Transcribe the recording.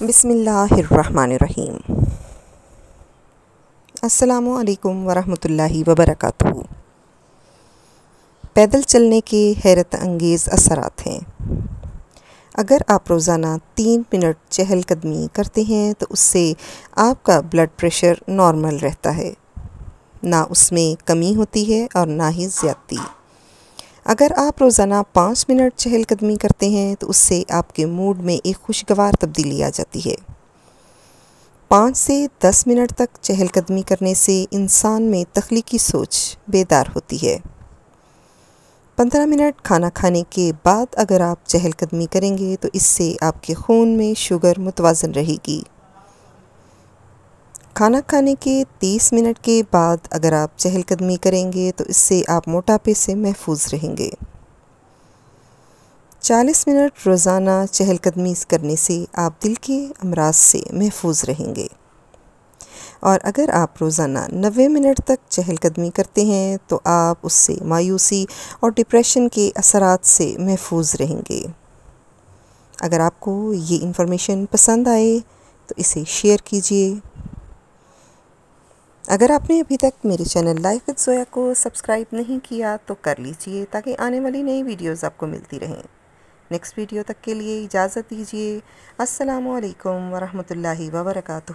बिसमीम असलकम वरहि वबरक पैदल चलने के हैरत अंगेज़ असरात हैं अगर आप रोज़ाना तीन मिनट चहलकदमी करते हैं तो उससे आपका ब्लड प्रेशर नॉर्मल रहता है ना उसमें कमी होती है और ना ही ज़्यादती अगर आप रोज़ाना पाँच मिनट चहलकदमी करते हैं तो उससे आपके मूड में एक खुशगवार तब्दीली आ जाती है पाँच से दस मिनट तक चहलकदमी करने से इंसान में तख्लीकी सोच बेदार होती है पंद्रह मिनट खाना खाने के बाद अगर आप चहलकदमी करेंगे तो इससे आपके खून में शुगर मुतवाजन रहेगी खाना खाने के 30 मिनट के बाद अगर आप चहलकदमी करेंगे तो इससे आप मोटापे से महफूज रहेंगे 40 मिनट रोज़ाना चहलकदमी करने से आप दिल के अमराज से महफूज रहेंगे और अगर आप रोज़ाना नबे मिनट तक चहलकदमी करते हैं तो आप उससे मायूसी और डिप्रेशन के असरात से महफूज रहेंगे अगर आपको ये इन्फॉर्मेशन पसंद आए तो इसे शेयर कीजिए अगर आपने अभी तक मेरे चैनल लाइफ विद सोया को सब्सक्राइब नहीं किया तो कर लीजिए ताकि आने वाली नई वीडियोस आपको मिलती रहें नेक्स्ट वीडियो तक के लिए इजाज़त दीजिए असलकम वरहमल वर्का